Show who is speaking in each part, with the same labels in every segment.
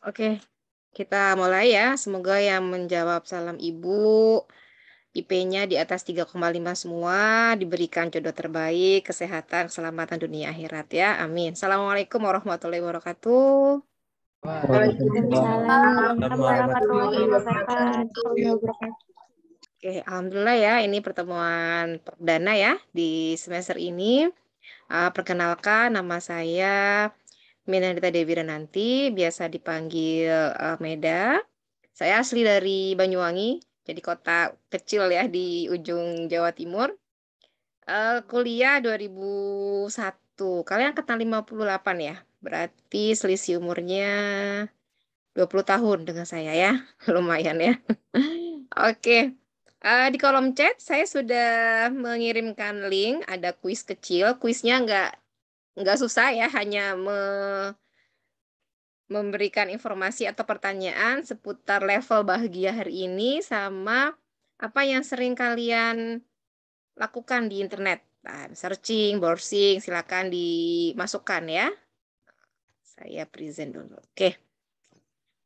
Speaker 1: Oke, kita mulai ya. Semoga yang menjawab salam Ibu IP-nya di atas 3,5 semua, diberikan jodoh terbaik, kesehatan, keselamatan dunia akhirat ya. Amin. Assalamualaikum warahmatullahi wabarakatuh.
Speaker 2: Waalaikumsalam
Speaker 1: Oke, alhamdulillah ya ini pertemuan perdana ya di semester ini. Ah, perkenalkan nama saya Menarita Devira nanti, biasa dipanggil uh, Meda. Saya asli dari Banyuwangi, jadi kota kecil ya di ujung Jawa Timur. Uh, kuliah 2001. Kalian kenal 58 ya? Berarti selisih umurnya 20 tahun dengan saya ya. Lumayan ya. Oke. okay. Uh, eh, di kolom chat saya sudah mengirimkan link, ada kuis kecil. Kuisnya nggak nggak susah ya, hanya me memberikan informasi atau pertanyaan seputar level bahagia hari ini sama apa yang sering kalian lakukan di internet. Nah, searching, browsing, silakan dimasukkan ya. Saya present dulu. Oke.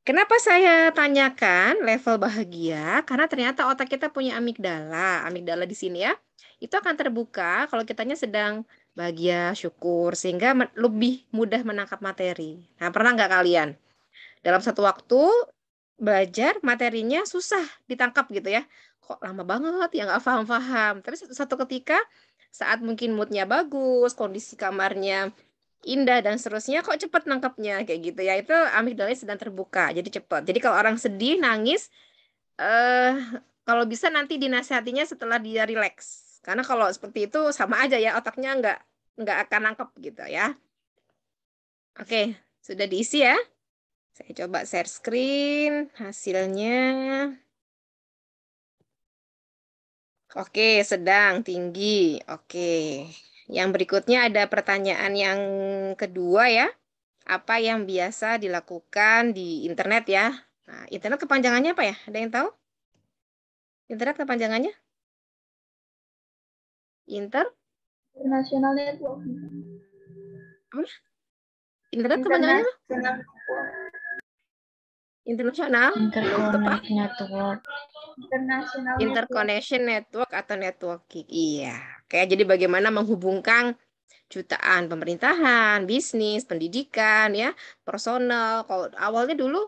Speaker 1: Kenapa saya tanyakan level bahagia? Karena ternyata otak kita punya amigdala. Amigdala di sini ya. Itu akan terbuka kalau kitanya sedang bahagia, syukur, sehingga lebih mudah menangkap materi. Nah, pernah nggak kalian dalam satu waktu belajar materinya susah ditangkap gitu ya? Kok lama banget ya nggak paham-paham. Tapi satu, ketika saat mungkin moodnya bagus, kondisi kamarnya indah dan seterusnya kok cepet nangkapnya kayak gitu ya itu amigdalanya sedang terbuka jadi cepet jadi kalau orang sedih nangis eh kalau bisa nanti dinasehatinya setelah dia rileks karena kalau seperti itu sama aja ya otaknya nggak nggak akan nangkep gitu ya. Oke, sudah diisi ya. Saya coba share screen hasilnya. Oke, sedang, tinggi. Oke. Yang berikutnya ada pertanyaan yang kedua ya. Apa yang biasa dilakukan di internet ya? Nah, internet kepanjangannya apa ya? Ada yang tahu? Internet kepanjangannya? Inter?
Speaker 2: International Network. Internet
Speaker 1: kepanjangannya apa? Internasional? Interconnection Network. International Interconnection Network. atau networking. Iya. Kayak jadi bagaimana menghubungkan jutaan pemerintahan, bisnis, pendidikan, ya, personal. Kalau awalnya dulu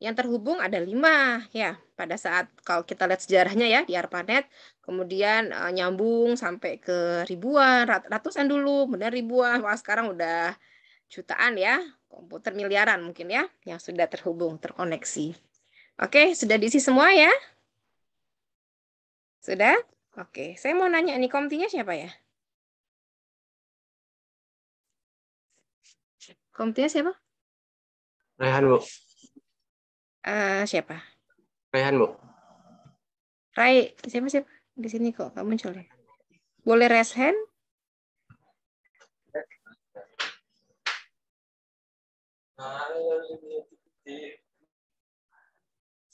Speaker 1: yang terhubung ada lima ya pada saat kalau kita lihat sejarahnya ya di ARPANET kemudian e, nyambung sampai ke ribuan rat, ratusan dulu benar ribuan wah sekarang udah jutaan ya komputer miliaran mungkin ya yang sudah terhubung terkoneksi oke sudah diisi semua ya sudah oke saya mau nanya nih komtinya siapa ya
Speaker 2: komtinya siapa Rehan bu
Speaker 1: Eh, siapa? Raihan, Bu. Rai, siapa siapa? Di sini kok kamu muncul ya. Boleh raise hand?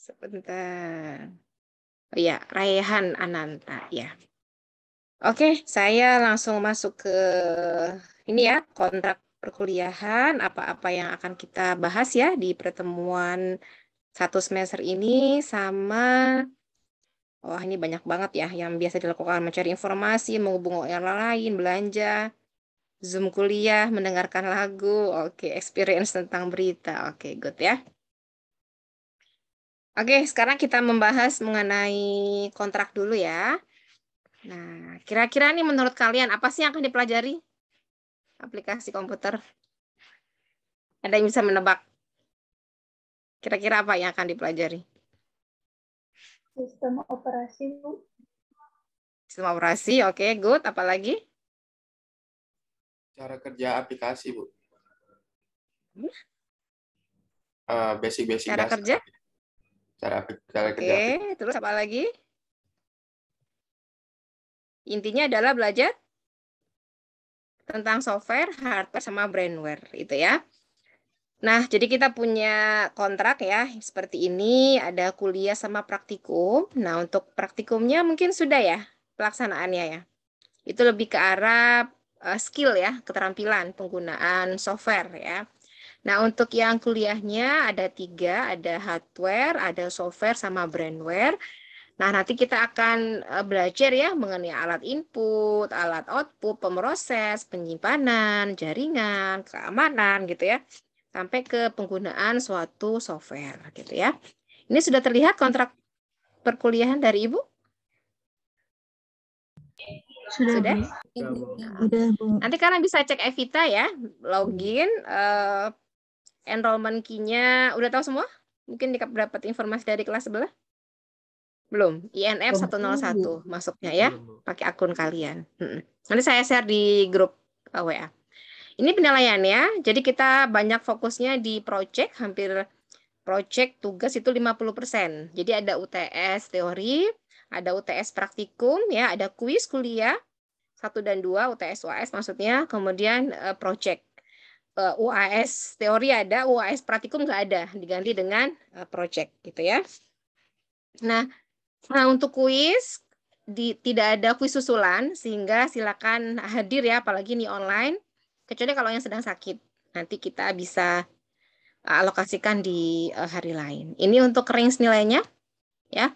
Speaker 1: Sebentar. Oh ya, Raihan Ananta ya. Oke, saya langsung masuk ke ini ya, kontrak perkuliahan, apa-apa yang akan kita bahas ya di pertemuan satu semester ini sama wah ini banyak banget ya yang biasa dilakukan mencari informasi, menghubungi orang lain, belanja, Zoom kuliah, mendengarkan lagu, oke, okay, experience tentang berita, oke, okay, good ya. Oke, okay, sekarang kita membahas mengenai kontrak dulu ya. Nah, kira-kira nih menurut kalian apa sih yang akan dipelajari aplikasi komputer? Ada yang bisa menebak? Kira-kira apa yang akan dipelajari?
Speaker 2: Sistem operasi, Bu.
Speaker 1: Sistem operasi, oke, okay, good. Apalagi?
Speaker 2: Cara kerja aplikasi, Bu. Hmm? Uh, basic-basic Cara dasar. kerja? Cara, cara okay, kerja.
Speaker 1: Oke, terus apa
Speaker 2: lagi? Intinya adalah belajar
Speaker 1: tentang software, hardware, sama brandware, itu ya. Nah, jadi kita punya kontrak ya, seperti ini ada kuliah sama praktikum. Nah, untuk praktikumnya mungkin sudah ya pelaksanaannya ya. Itu lebih ke arah uh, skill ya, keterampilan penggunaan software ya. Nah, untuk yang kuliahnya ada tiga, ada hardware, ada software, sama brandware. Nah, nanti kita akan eh, belajar ya mengenai alat input, alat output, pemroses, penyimpanan, jaringan, keamanan gitu ya sampai ke penggunaan suatu software gitu ya. Ini sudah terlihat kontrak perkuliahan dari Ibu? Sudah. Sudah. Nanti kalian bisa cek Evita ya, login uh, enrollment key-nya udah tahu semua? Mungkin dapat informasi dari kelas sebelah? Belum, INF 101 masuknya ya, pakai akun kalian. Nanti saya share di grup eh, WA. Ini penilaiannya. Jadi kita banyak fokusnya di project, hampir project tugas itu 50%. Jadi ada UTS teori, ada UTS praktikum ya, ada kuis kuliah satu dan dua UTS UAS maksudnya, kemudian eh, project. Eh, UAS teori ada, UAS praktikum nggak ada, diganti dengan eh, project gitu ya. Nah, nah untuk kuis di, tidak ada kuis susulan sehingga silakan hadir ya apalagi ini online Kecuali kalau yang sedang sakit, nanti kita bisa eh, alokasikan di eh, hari lain. Ini untuk range nilainya, ya.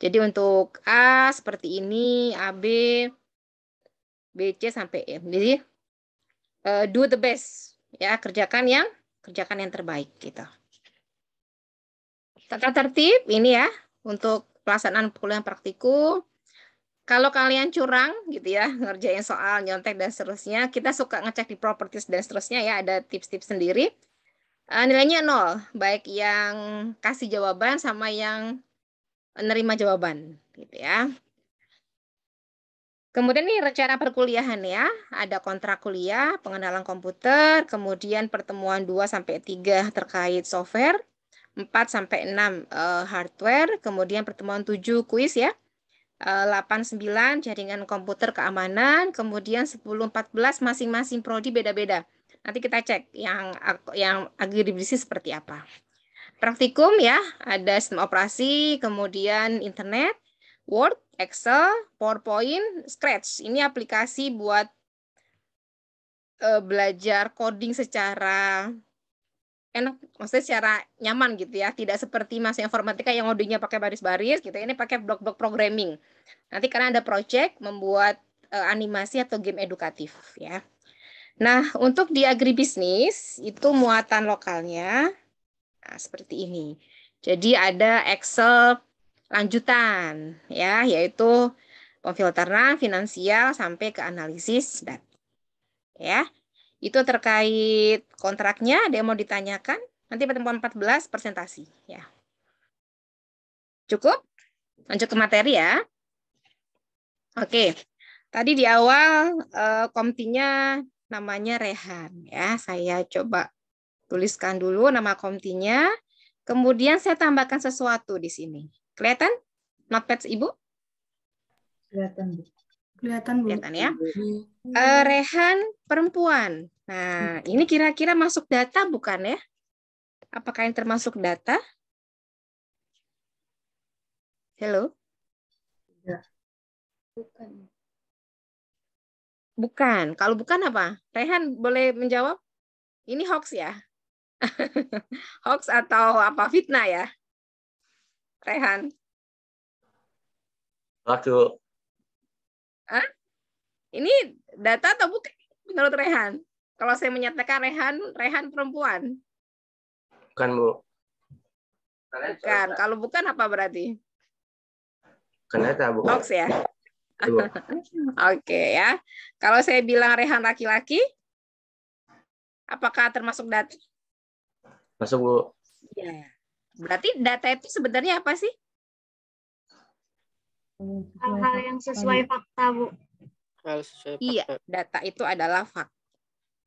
Speaker 1: Jadi untuk A seperti ini, AB, BC sampai M. E. Jadi eh, do the best, ya kerjakan yang kerjakan yang terbaik gitu. Tata tertib ini ya untuk pelaksanaan pukulan praktikum kalau kalian curang gitu ya ngerjain soal nyontek dan seterusnya kita suka ngecek di properties dan seterusnya ya ada tips-tips sendiri uh, nilainya nol baik yang kasih jawaban sama yang menerima jawaban gitu ya kemudian nih rencana perkuliahan ya ada kontrak kuliah pengenalan komputer kemudian pertemuan 2 sampai tiga terkait software 4 sampai enam uh, hardware kemudian pertemuan 7 kuis ya 89 eh, jaringan komputer keamanan, kemudian 10 14 masing-masing prodi beda-beda. Nanti kita cek yang yang agribisnis seperti apa. Praktikum ya, ada sistem operasi, kemudian internet, Word, Excel, PowerPoint, Scratch. Ini aplikasi buat uh, belajar coding secara enak maksudnya secara nyaman gitu ya tidak seperti masa informatika yang modulnya pakai baris-baris gitu ya. ini pakai blok-blok programming nanti karena ada project membuat uh, animasi atau game edukatif ya nah untuk di agribisnis itu muatan lokalnya nah, seperti ini jadi ada Excel lanjutan ya yaitu pemfilteran finansial sampai ke analisis data ya itu terkait kontraknya, ada yang mau ditanyakan? Nanti pertemuan 14 presentasi. ya. Cukup? Lanjut ke materi ya. Oke, tadi di awal eh, komtinya namanya Rehan. ya. Saya coba tuliskan dulu nama komtinya. Kemudian saya tambahkan sesuatu di sini. Kelihatan notepad Ibu? Kelihatan, Bu. Kelihatan, Kelihatan ya. Uh, Rehan perempuan. Nah, hmm. ini kira-kira masuk data bukan ya? Apakah yang termasuk data?
Speaker 2: Halo? Iya. Bukan.
Speaker 1: Bukan. Kalau bukan apa? Rehan boleh menjawab? Ini hoax ya? hoax atau apa fitnah ya? Rehan. Waktu Hah? Ini data atau bukan menurut Rehan? Kalau saya menyatakan Rehan, Rehan perempuan. Bukan, Bu. Bukan. Kalau bukan apa berarti?
Speaker 2: Bukan data, bukan. Hoax ya? Oke
Speaker 1: okay, ya. Kalau saya bilang Rehan laki-laki, apakah termasuk data? Masuk, Bu. Ya. Berarti data itu sebenarnya apa sih? Hal-hal yang sesuai ya. fakta, Bu. Hal sesuai fakta. Iya, data itu adalah fakta.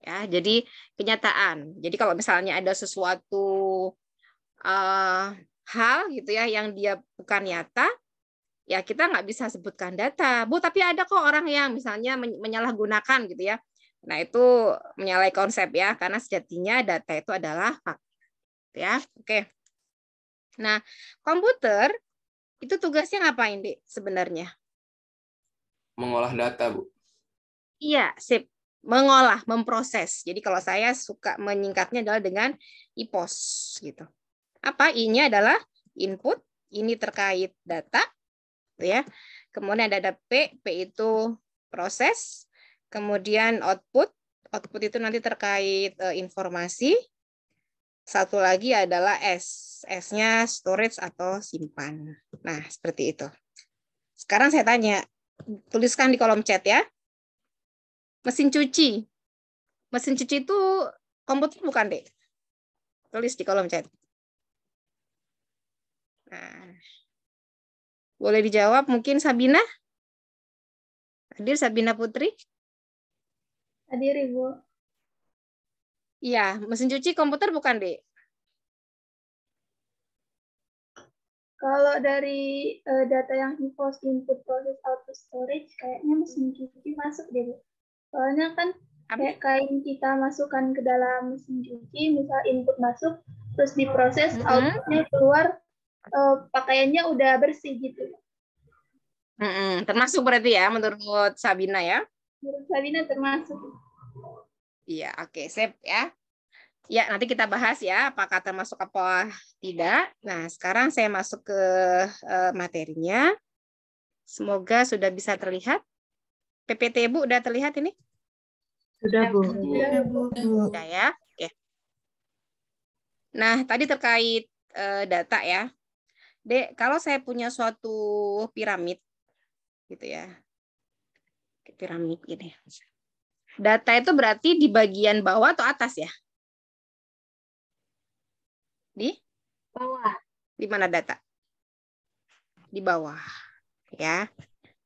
Speaker 1: Ya, jadi kenyataan. Jadi kalau misalnya ada sesuatu uh, hal gitu ya yang dia bukan nyata, ya kita nggak bisa sebutkan data. Bu, tapi ada kok orang yang misalnya menyalahgunakan gitu ya. Nah, itu menyalahi konsep ya, karena sejatinya data itu adalah fakta. Ya, oke. Nah, komputer itu tugasnya ngapain, Dek, sebenarnya? Mengolah data, Bu. Iya, sip. Mengolah, memproses. Jadi kalau saya suka menyingkatnya adalah dengan IPOS gitu. Apa ini adalah input, ini terkait data, gitu ya. Kemudian ada, ada P, P itu proses. Kemudian output, output itu nanti terkait uh, informasi. Satu lagi adalah S. S-nya storage atau simpan. Nah, seperti itu. Sekarang saya tanya, tuliskan di kolom chat ya. Mesin cuci. Mesin cuci itu komputer bukan, deh?
Speaker 2: Tulis di kolom chat. Nah, boleh dijawab mungkin Sabina? Hadir Sabina Putri? Hadir Ibu. Iya, mesin cuci komputer bukan, Dek? Kalau dari uh, data yang involves input proses output storage, kayaknya mesin cuci masuk deh. Soalnya kan kayak kain kita masukkan ke dalam mesin cuci, misal input masuk, terus diproses, mm -hmm. outputnya keluar, uh, pakaiannya udah bersih
Speaker 1: gitu. Mm -hmm. Termasuk berarti ya menurut Sabina ya? Menurut
Speaker 2: Sabina termasuk.
Speaker 1: Iya, oke, okay, sip ya. Ya, nanti kita bahas ya apakah termasuk apa tidak. Nah, sekarang saya masuk ke eh, materinya. Semoga sudah bisa terlihat. PPT bu, udah terlihat ini? Sudah, Bu. Sudah, ya. Oke. Nah, tadi terkait eh, data ya. Dek, kalau saya punya suatu piramid gitu ya. Piramid ini.
Speaker 2: Data itu berarti di bagian bawah atau atas ya?
Speaker 1: Di? Bawah. Di mana data? Di bawah. Ya.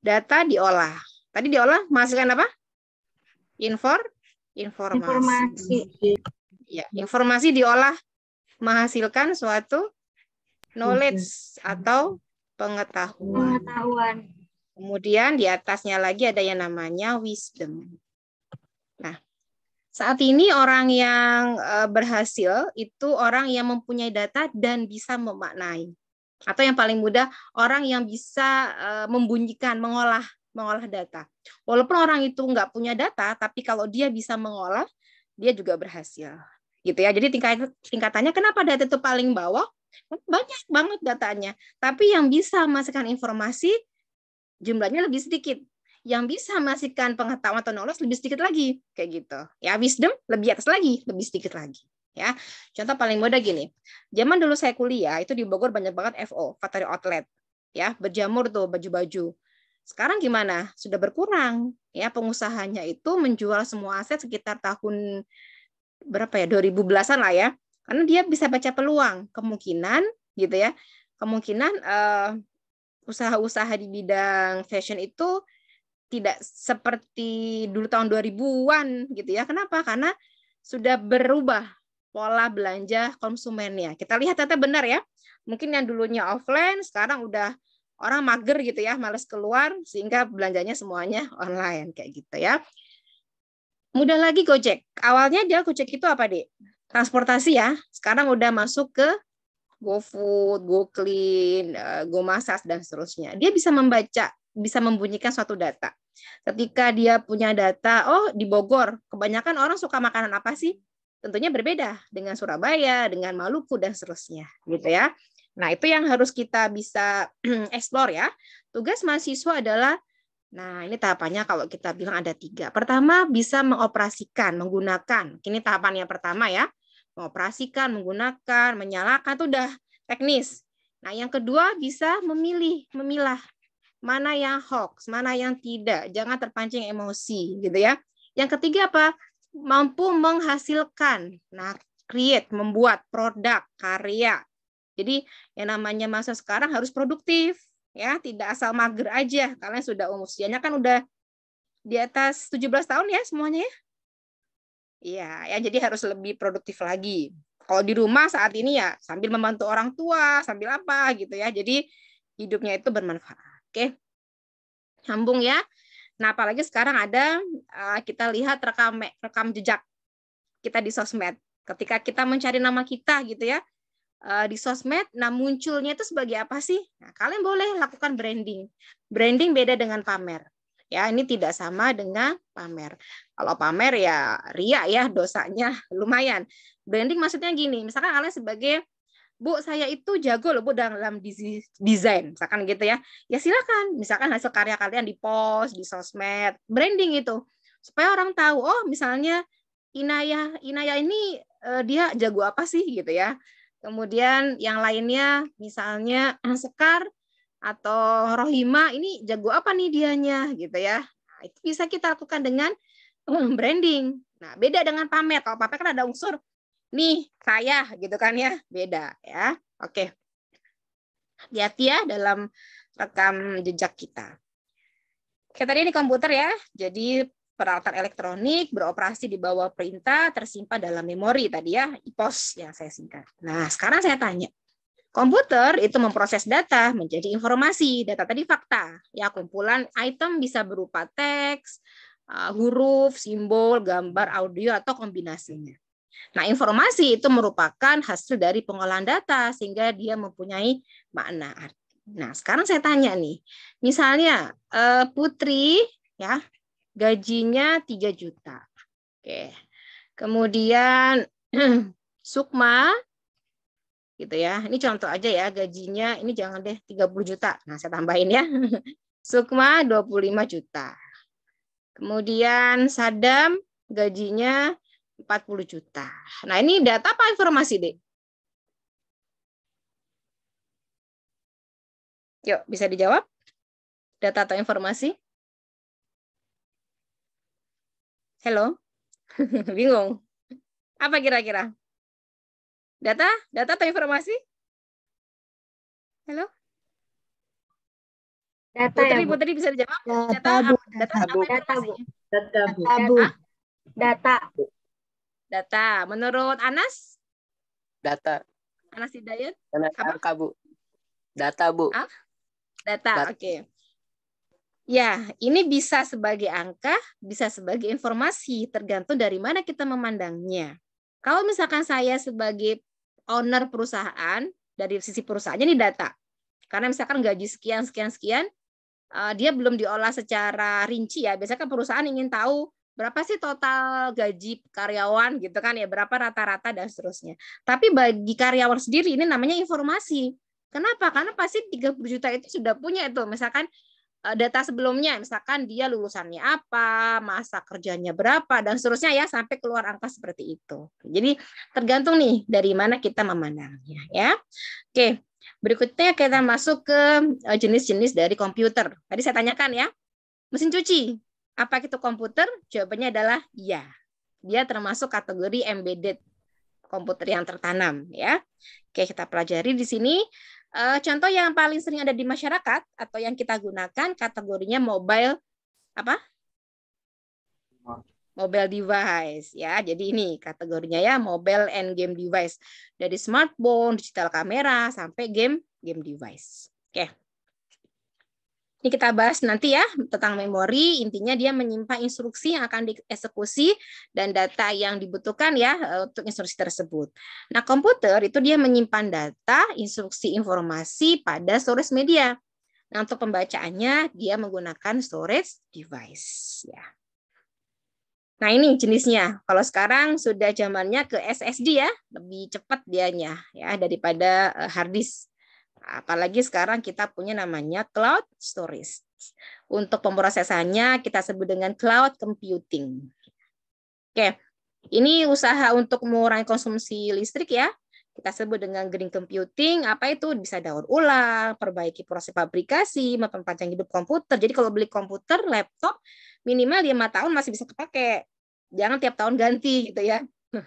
Speaker 1: Data diolah. Tadi diolah menghasilkan apa? Infor? Informasi. Informasi. Ya, informasi diolah menghasilkan suatu knowledge atau pengetahuan. Pengetahuan. Kemudian di atasnya lagi ada yang namanya wisdom. Nah, saat ini orang yang eh, berhasil itu orang yang mempunyai data dan bisa memaknai. Atau yang paling mudah, orang yang bisa eh, membunyikan, mengolah mengolah data. Walaupun orang itu nggak punya data, tapi kalau dia bisa mengolah, dia juga berhasil. Gitu ya. Jadi tingkat tingkatannya kenapa data itu paling bawah? banyak banget datanya. Tapi yang bisa memasukkan informasi jumlahnya lebih sedikit yang bisa menghasilkan pengetahuan atau knowledge lebih sedikit lagi kayak gitu ya wisdom lebih atas lagi lebih sedikit lagi ya contoh paling mudah gini zaman dulu saya kuliah itu di Bogor banyak banget FO factory outlet ya berjamur tuh baju-baju sekarang gimana sudah berkurang ya pengusahanya itu menjual semua aset sekitar tahun berapa ya 2010-an lah ya karena dia bisa baca peluang kemungkinan gitu ya kemungkinan uh, usaha-usaha di bidang fashion itu tidak seperti dulu tahun 2000-an gitu ya. Kenapa? Karena sudah berubah pola belanja konsumennya. Kita lihat ternyata benar ya. Mungkin yang dulunya offline sekarang udah orang mager gitu ya, males keluar sehingga belanjanya semuanya online kayak gitu ya. Mudah lagi Gojek. Awalnya dia Gojek itu apa, Dek? Transportasi ya. Sekarang udah masuk ke GoFood, GoClean, eh, GoMasas dan seterusnya. Dia bisa membaca bisa membunyikan suatu data. Ketika dia punya data, oh di Bogor, kebanyakan orang suka makanan apa sih? Tentunya berbeda dengan Surabaya, dengan Maluku dan seterusnya, gitu ya. Nah, itu yang harus kita bisa eksplor ya. Tugas mahasiswa adalah Nah, ini tahapannya kalau kita bilang ada tiga. Pertama, bisa mengoperasikan, menggunakan. Ini tahapan yang pertama ya. Mengoperasikan, menggunakan, menyalakan, itu udah teknis. Nah, yang kedua bisa memilih, memilah mana yang hoax, mana yang tidak. Jangan terpancing emosi gitu ya. Yang ketiga apa? Mampu menghasilkan. Nah, create, membuat produk, karya. Jadi yang namanya masa sekarang harus produktif ya, tidak asal mager aja. Kalian sudah usianya kan udah di atas 17 tahun ya semuanya ya. Iya, ya jadi harus lebih produktif lagi. Kalau di rumah saat ini ya sambil membantu orang tua, sambil apa gitu ya. Jadi hidupnya itu bermanfaat. Oke. Sambung ya. Nah, apalagi sekarang ada eh, kita lihat rekam rekam jejak kita di sosmed. Ketika kita mencari nama kita gitu ya eh, di sosmed, nah munculnya itu sebagai apa sih? Nah, kalian boleh lakukan branding. Branding beda dengan pamer. Ya, ini tidak sama dengan pamer. Kalau pamer ya ria ya dosanya lumayan. Branding maksudnya gini, misalkan kalian sebagai Bu, saya itu jago loh Bu dalam desain, misalkan gitu ya. Ya silakan, misalkan hasil karya kalian di post, di sosmed, branding itu. Supaya orang tahu, oh misalnya Inaya, Inaya ini uh, dia jago apa sih gitu ya. Kemudian yang lainnya misalnya Sekar atau Rohima ini jago apa nih dianya gitu ya. Nah, itu bisa kita lakukan dengan hmm, branding. Nah, beda dengan pamer. Kalau pamer kan ada unsur nih saya gitu kan ya beda ya oke hati ya dalam rekam jejak kita kayak tadi ini komputer ya jadi peralatan elektronik beroperasi di bawah perintah tersimpan dalam memori tadi ya IPOS ya saya singkat nah sekarang saya tanya Komputer itu memproses data menjadi informasi, data tadi fakta. Ya, kumpulan item bisa berupa teks, eh, huruf, simbol, gambar, audio, atau kombinasinya. Nah, informasi itu merupakan hasil dari pengolahan data sehingga dia mempunyai makna. Nah, sekarang saya tanya nih. Misalnya eh, Putri ya, gajinya 3 juta. Oke. Kemudian Sukma gitu ya. Ini contoh aja ya gajinya ini jangan deh 30 juta. Nah, saya tambahin ya. Sukma 25 juta. Kemudian Sadam gajinya 40 juta. Nah, ini data apa informasi,
Speaker 2: deh? Yuk, bisa dijawab? Data atau informasi? Halo? Bingung. Apa kira-kira? Data? Data atau informasi? Halo? Data Putri, ya, Putri bisa dijawab? Data, data, bu. data, data, bu. data, data, bu. data, bu. data, bu. data, bu. data, bu. data, bu.
Speaker 1: data, bu. data, bu. Data. Menurut Anas? Data. Anas Hidayat? Data, angka, Bu. Data, Bu. Ah? Data, oke. Okay. Ya, ini bisa sebagai angka, bisa sebagai informasi, tergantung dari mana kita memandangnya. Kalau misalkan saya sebagai owner perusahaan, dari sisi perusahaannya ini data. Karena misalkan gaji sekian, sekian, sekian, eh, dia belum diolah secara rinci ya. Biasanya kan perusahaan ingin tahu berapa sih total gaji karyawan gitu kan ya berapa rata-rata dan seterusnya. Tapi bagi karyawan sendiri ini namanya informasi. Kenapa? Karena pasti 30 juta itu sudah punya itu misalkan eh, data sebelumnya misalkan dia lulusannya apa, masa kerjanya berapa dan seterusnya ya sampai keluar angka seperti itu. Jadi tergantung nih dari mana kita memandangnya ya. Oke, berikutnya kita masuk ke eh, jenis-jenis dari komputer. Tadi saya tanyakan ya. Mesin cuci apa itu komputer? Jawabannya adalah ya. Dia termasuk kategori embedded komputer yang tertanam ya. Oke, kita pelajari di sini eh, contoh yang paling sering ada di masyarakat atau yang kita gunakan kategorinya mobile apa? Mobile device ya. Jadi ini kategorinya ya mobile and game device dari smartphone, digital kamera sampai game game device. Oke. Ini kita bahas nanti ya tentang memori. Intinya dia menyimpan instruksi yang akan dieksekusi dan data yang dibutuhkan ya e, untuk instruksi tersebut. Nah, komputer itu dia menyimpan data, instruksi, informasi pada storage media. Nah, untuk pembacaannya dia menggunakan storage device ya. Nah, ini jenisnya. Kalau sekarang sudah zamannya ke SSD ya, lebih cepat dianya ya daripada e, hard disk. Apalagi sekarang kita punya namanya cloud storage. Untuk pemrosesannya kita sebut dengan cloud computing. Oke, ini usaha untuk mengurangi konsumsi listrik ya. Kita sebut dengan green computing, apa itu bisa daur ulang, perbaiki proses pabrikasi, memperpanjang hidup komputer. Jadi kalau beli komputer, laptop, minimal lima tahun masih bisa kepake. Jangan tiap tahun ganti gitu ya.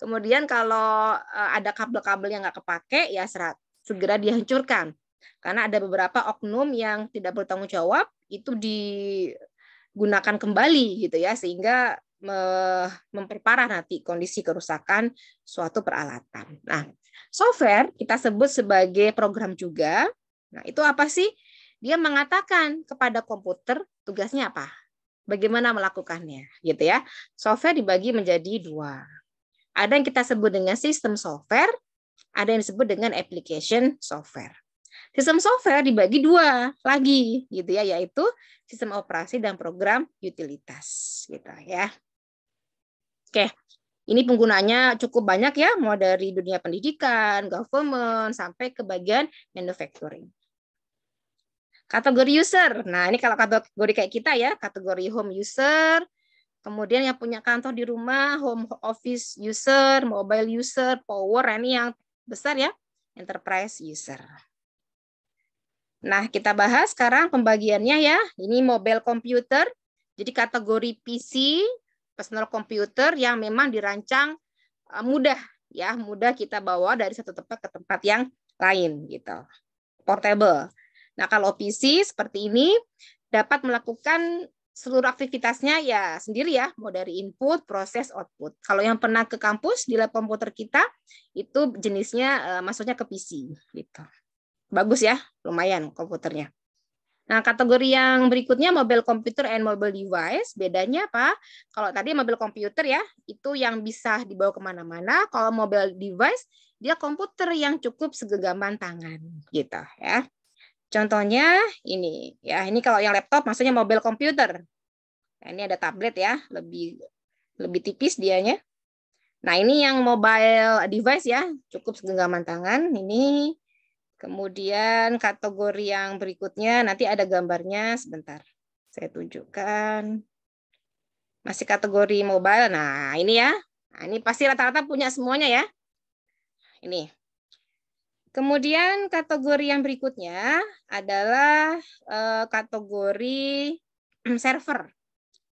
Speaker 1: Kemudian kalau eh, ada kabel-kabel yang nggak kepake ya serat segera dihancurkan. Karena ada beberapa oknum yang tidak bertanggung jawab itu digunakan kembali gitu ya sehingga memperparah nanti kondisi kerusakan suatu peralatan. Nah, software kita sebut sebagai program juga. Nah, itu apa sih? Dia mengatakan kepada komputer tugasnya apa? Bagaimana melakukannya, gitu ya. Software dibagi menjadi dua. Ada yang kita sebut dengan sistem software, ada yang disebut dengan application software. Sistem software dibagi dua lagi gitu ya, yaitu sistem operasi dan program utilitas gitu ya. Oke, ini penggunanya cukup banyak ya, mau dari dunia pendidikan, government, sampai ke bagian manufacturing. Kategori user, nah ini kalau kategori kayak kita ya, kategori home user, kemudian yang punya kantor di rumah, home office user, mobile user, power, ini yang besar ya, enterprise user. Nah, kita bahas sekarang pembagiannya ya. Ini mobile computer, jadi kategori PC, personal computer yang memang dirancang eh, mudah ya, mudah kita bawa dari satu tempat ke tempat yang lain gitu. Portable. Nah, kalau PC seperti ini dapat melakukan seluruh aktivitasnya ya sendiri ya, mau dari input, proses, output. Kalau yang pernah ke kampus di lab komputer kita itu jenisnya uh, eh, maksudnya ke PC gitu. Bagus ya, lumayan komputernya. Nah, kategori yang berikutnya mobile computer and mobile device. Bedanya apa? Kalau tadi mobile computer ya, itu yang bisa dibawa kemana-mana. Kalau mobile device, dia komputer yang cukup segegaman tangan gitu ya. Contohnya ini, ya ini kalau yang laptop maksudnya mobile computer. Nah, ini ada tablet ya, lebih lebih tipis dianya. Nah ini yang mobile device ya, cukup segenggaman tangan. Ini kemudian kategori yang berikutnya nanti ada gambarnya sebentar. Saya tunjukkan. Masih kategori mobile. Nah ini ya, nah, ini pasti rata-rata punya semuanya ya. Ini Kemudian kategori yang berikutnya adalah eh, kategori server.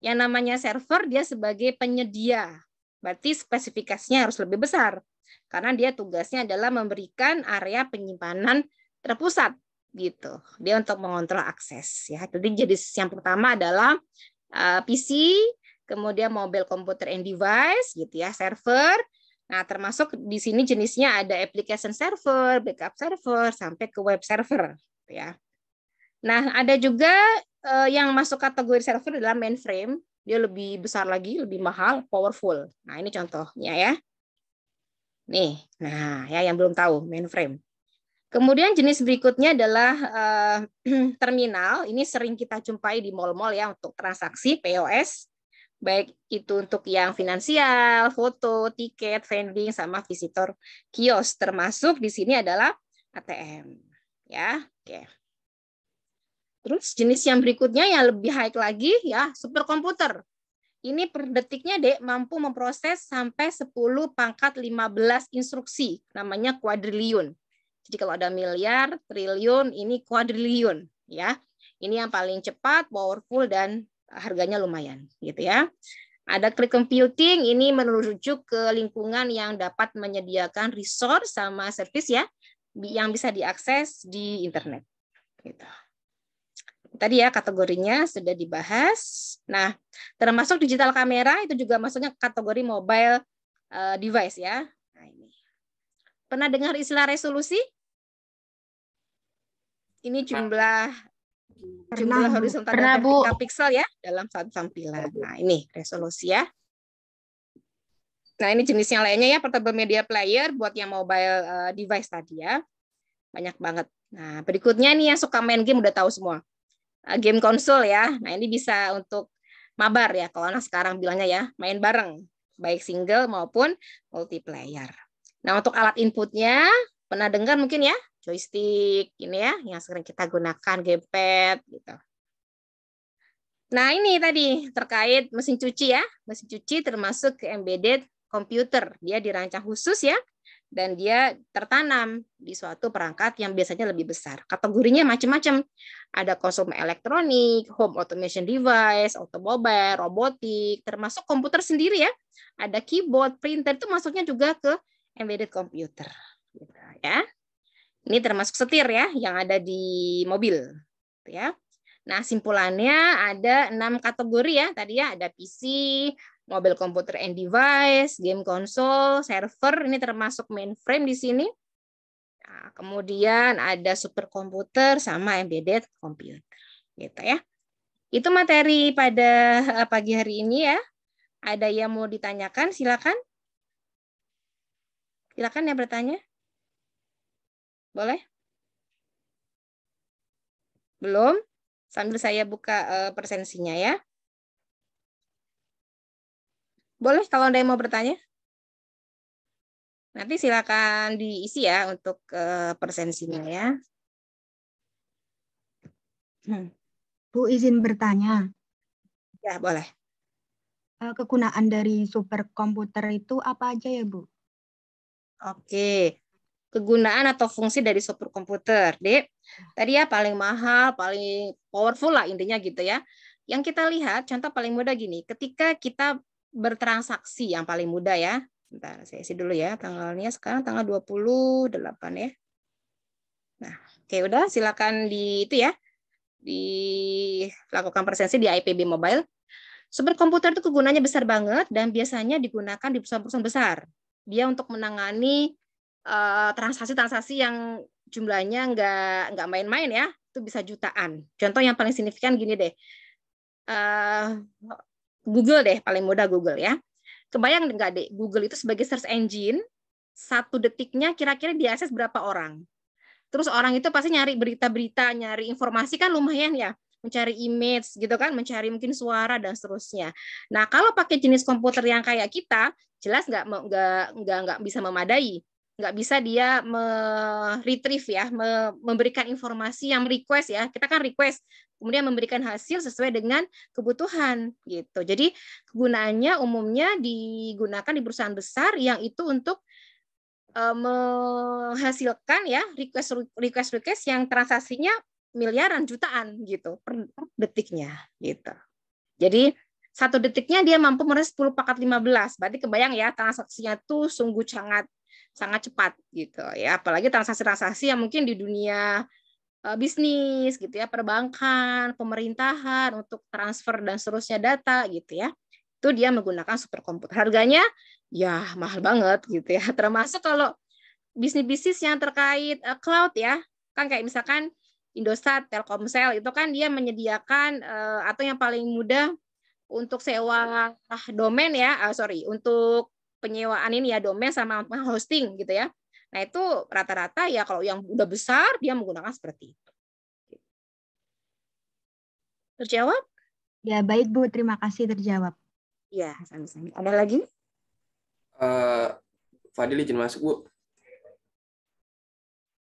Speaker 1: Yang namanya server dia sebagai penyedia. Berarti spesifikasinya harus lebih besar karena dia tugasnya adalah memberikan area penyimpanan terpusat gitu. Dia untuk mengontrol akses ya. Jadi jadi yang pertama adalah eh, PC, kemudian mobile computer and device gitu ya, server, Nah, termasuk di sini jenisnya ada application server, backup server, sampai ke web server, ya. Nah, ada juga uh, yang masuk kategori server adalah mainframe. Dia lebih besar lagi, lebih mahal, powerful. Nah, ini contohnya ya. Nih, nah ya yang belum tahu mainframe. Kemudian jenis berikutnya adalah uh, terminal. Ini sering kita jumpai di mall-mall ya untuk transaksi POS baik itu untuk yang finansial, foto, tiket, vending, sama visitor kios. Termasuk di sini adalah ATM. Ya, oke. Terus jenis yang berikutnya yang lebih high lagi ya super komputer Ini per detiknya Dek mampu memproses sampai 10 pangkat 15 instruksi. Namanya quadrillion Jadi kalau ada miliar, triliun, ini quadrillion ya. Ini yang paling cepat, powerful dan harganya lumayan gitu ya. Ada cloud computing ini merujuk ke lingkungan yang dapat menyediakan resource sama service ya yang bisa diakses di internet. Gitu. Tadi ya kategorinya sudah dibahas. Nah, termasuk digital kamera itu juga masuknya kategori mobile eh, device ya. Nah, ini. Pernah dengar istilah resolusi? Ini jumlah Pernah, jumlah horizontal pernah, dan vertikal Bu. piksel ya dalam satu tampilan. Nah, ini resolusi ya. Nah, ini jenisnya lainnya ya portable media player buat yang mobile uh, device tadi ya. Banyak banget. Nah, berikutnya nih yang suka main game udah tahu semua. Uh, game konsol ya. Nah, ini bisa untuk mabar ya kalau anak sekarang bilangnya ya, main bareng baik single maupun multiplayer. Nah, untuk alat inputnya pernah dengar mungkin ya joystick ini ya yang sering kita gunakan gamepad gitu. Nah, ini tadi terkait mesin cuci ya. Mesin cuci termasuk embedded computer. Dia dirancang khusus ya dan dia tertanam di suatu perangkat yang biasanya lebih besar. Kategorinya macam-macam. Ada konsumen elektronik, home automation device, automobile, robotik, termasuk komputer sendiri ya. Ada keyboard, printer itu masuknya juga ke embedded computer. Gitu, ya. Ini termasuk setir ya yang ada di mobil, gitu ya. Nah, simpulannya ada enam kategori ya. Tadi ya ada PC, mobil komputer and device, game console, server. Ini termasuk mainframe di sini. Nah, kemudian ada superkomputer sama embedded computer, gitu ya. Itu materi pada eh, pagi hari ini ya. Ada yang mau ditanyakan? Silakan. Silakan yang bertanya. Boleh?
Speaker 2: Belum? Sambil saya buka uh, eh, persensinya ya. Boleh kalau ada yang mau bertanya? Nanti silakan
Speaker 1: diisi ya untuk uh, eh, persensinya ya.
Speaker 2: Hmm. Bu izin bertanya. Ya, boleh. Eh,
Speaker 1: kegunaan dari superkomputer itu apa aja ya, Bu? Oke kegunaan atau fungsi dari super komputer, Dek. Tadi ya paling mahal, paling powerful lah intinya gitu ya. Yang kita lihat contoh paling mudah gini, ketika kita bertransaksi yang paling mudah ya. Bentar, saya isi dulu ya tanggalnya sekarang tanggal 28 ya. Nah, oke udah silakan di itu ya. Dilakukan presensi di IPB Mobile. Super komputer itu kegunaannya besar banget dan biasanya digunakan di perusahaan-perusahaan besar. Dia untuk menangani Eh, transaksi-transaksi uh, yang jumlahnya nggak nggak main-main ya itu bisa jutaan contoh yang paling signifikan gini deh uh, Google deh paling mudah Google ya kebayang nggak deh Google itu sebagai search engine satu detiknya kira-kira diakses berapa orang terus orang itu pasti nyari berita-berita nyari informasi kan lumayan ya mencari image gitu kan, mencari mungkin suara dan seterusnya. Nah kalau pakai jenis komputer yang kayak kita, jelas nggak nggak nggak nggak bisa memadai nggak bisa dia retrieve ya, memberikan informasi yang request ya. Kita kan request, kemudian memberikan hasil sesuai dengan kebutuhan gitu. Jadi kegunaannya umumnya digunakan di perusahaan besar yang itu untuk uh, menghasilkan ya request request request yang transaksinya miliaran jutaan gitu per detiknya gitu. Jadi satu detiknya dia mampu sepuluh 10 paket 15. Berarti kebayang ya transaksinya tuh sungguh sangat sangat cepat gitu ya apalagi transaksi-transaksi yang mungkin di dunia eh, bisnis gitu ya perbankan pemerintahan untuk transfer dan seterusnya data gitu ya itu dia menggunakan superkomputer harganya ya mahal banget gitu ya termasuk kalau bisnis-bisnis yang terkait uh, cloud ya kan kayak misalkan Indosat Telkomsel itu kan dia menyediakan uh, atau yang paling mudah untuk sewa ah, domain ya uh, sorry untuk penyewaan ini ya domain sama hosting gitu ya. Nah itu rata-rata ya kalau yang udah besar dia menggunakan seperti itu. Terjawab?
Speaker 2: Ya baik Bu, terima kasih terjawab.
Speaker 1: Ya sama-sama.
Speaker 2: Ada lagi? Uh, Fadil izin masuk Bu.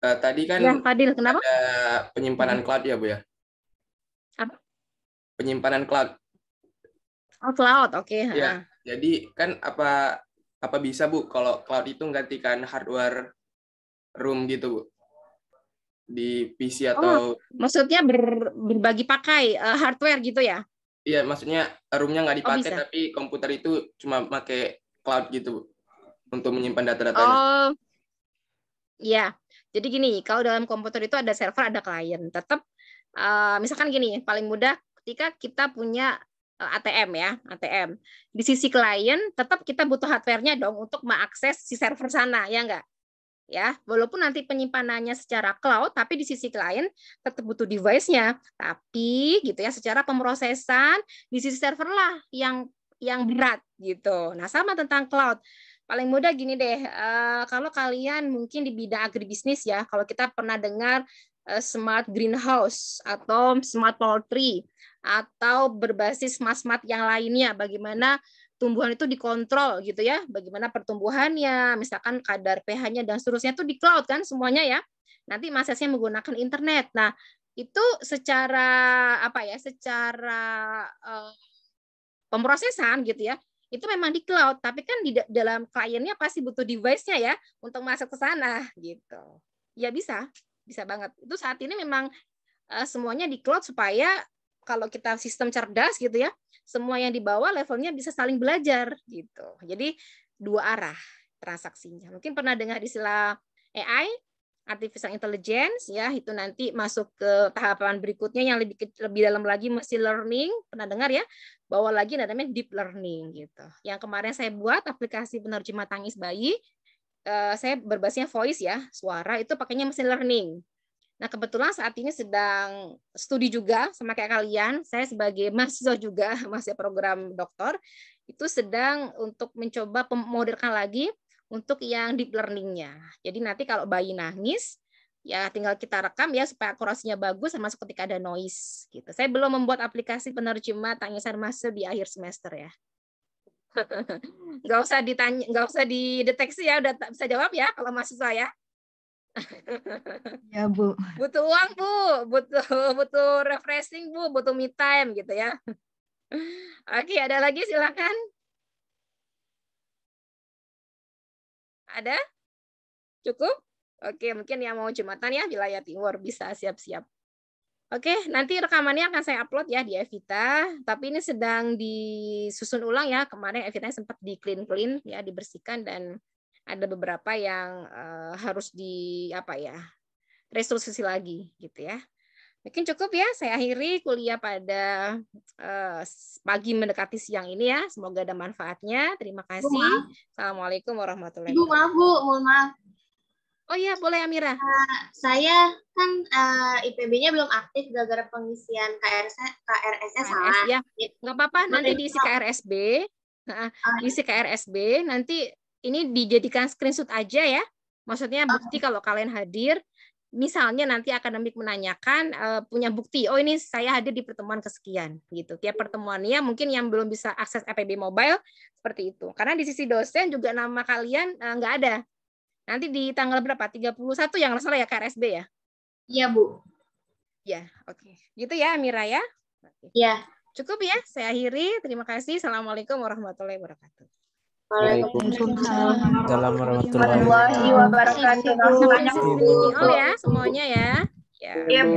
Speaker 2: Uh, tadi kan ya, Fadil, kenapa? ada penyimpanan hmm. cloud ya Bu ya?
Speaker 1: Apa? Penyimpanan cloud.
Speaker 2: Oh cloud, oke. Okay. Ya,
Speaker 1: jadi kan apa apa bisa bu kalau cloud itu menggantikan hardware room gitu bu di PC oh, atau oh, maksudnya ber, berbagi pakai uh, hardware gitu ya iya maksudnya roomnya nggak oh, dipakai oh, tapi komputer itu cuma pakai cloud gitu bu untuk menyimpan data data oh iya jadi gini kalau dalam komputer itu ada server ada klien tetap uh, eh, misalkan gini paling mudah ketika kita punya Eh, ATM ya, ATM. Di sisi klien tetap kita butuh hardware-nya dong untuk mengakses si server sana, ya enggak? Ya, walaupun nanti penyimpanannya secara cloud, tapi di sisi klien tetap butuh device-nya. Tapi gitu ya, secara pemrosesan di sisi server lah yang yang berat gitu. Nah, sama tentang cloud. Paling mudah gini deh, uh, kalau kalian mungkin di bidang agribisnis ya, kalau kita pernah dengar uh, smart greenhouse atau smart poultry atau berbasis mas yang lainnya bagaimana tumbuhan itu dikontrol gitu ya bagaimana pertumbuhannya misalkan kadar pH-nya dan seterusnya itu di cloud kan semuanya ya nanti masesnya menggunakan internet nah itu secara apa ya secara uh, pemrosesan gitu ya itu memang di cloud tapi kan di dalam kliennya pasti butuh device-nya ya untuk masuk ke sana gitu ya bisa bisa banget itu saat ini memang eh, semuanya di cloud supaya kalau kita sistem cerdas gitu ya, semua yang di bawah levelnya bisa saling belajar gitu. Jadi dua arah transaksinya. Mungkin pernah dengar istilah AI, artificial intelligence ya, itu nanti masuk ke tahapan berikutnya yang lebih lebih dalam lagi machine learning, pernah dengar ya? Bawa lagi namanya deep learning gitu. Yang kemarin saya buat aplikasi penerjemah tangis bayi, eh, saya berbasisnya voice ya, suara itu pakainya machine learning Nah, kebetulan saat ini sedang studi juga sama kayak kalian. Saya sebagai mahasiswa juga, masih program doktor, itu sedang untuk mencoba memoderkan lagi untuk yang deep learning-nya. Jadi nanti kalau bayi nangis, ya tinggal kita rekam ya supaya akurasinya bagus sama seperti ada noise gitu. Saya belum membuat aplikasi penerjemah tangisan masa di akhir semester ya. nggak usah ditanya, nggak usah dideteksi ya, udah bisa jawab ya kalau mahasiswa ya. Ya Bu. Butuh uang Bu, butuh butuh refreshing Bu, butuh me time gitu ya. Oke, ada lagi silakan.
Speaker 2: Ada? Cukup?
Speaker 1: Oke, mungkin yang mau jumatan ya wilayah timur bisa siap-siap. Oke, nanti rekamannya akan saya upload ya di Evita. Tapi ini sedang disusun ulang ya. Kemarin Evita sempat di clean clean ya, dibersihkan dan ada beberapa yang uh, harus di apa ya restrukturisasi lagi gitu ya. Mungkin cukup ya, saya akhiri kuliah pada uh, pagi mendekati siang ini ya. Semoga ada manfaatnya. Terima kasih. Assalamualaikum warahmatullahi wabarakatuh.
Speaker 2: maaf Bu, mohon maaf. Oh iya, boleh Amira. Uh, saya kan uh, IPB-nya belum aktif gara-gara pengisian KRS, KRS, salah. Ya, nggak apa-apa, nanti diisi KRSB.
Speaker 1: Nah, isi KRSB nanti ini dijadikan screenshot aja ya. Maksudnya ah. bukti kalau kalian hadir, misalnya nanti akademik menanyakan uh, punya bukti, oh ini saya hadir di pertemuan kesekian gitu. Tiap pertemuannya mungkin yang belum bisa akses APB mobile seperti itu. Karena di sisi dosen juga nama kalian uh, nggak ada. Nanti di tanggal berapa? 31 yang salah ya KRSB ya? Iya, Bu. Ya, oke. Okay. Gitu ya Mira ya? Iya. Cukup ya, saya akhiri. Terima kasih. Assalamualaikum warahmatullahi wabarakatuh. Waalaikumsalam warahmatullahi wabarakatuh. Terima kasih ya semuanya ya. Ya.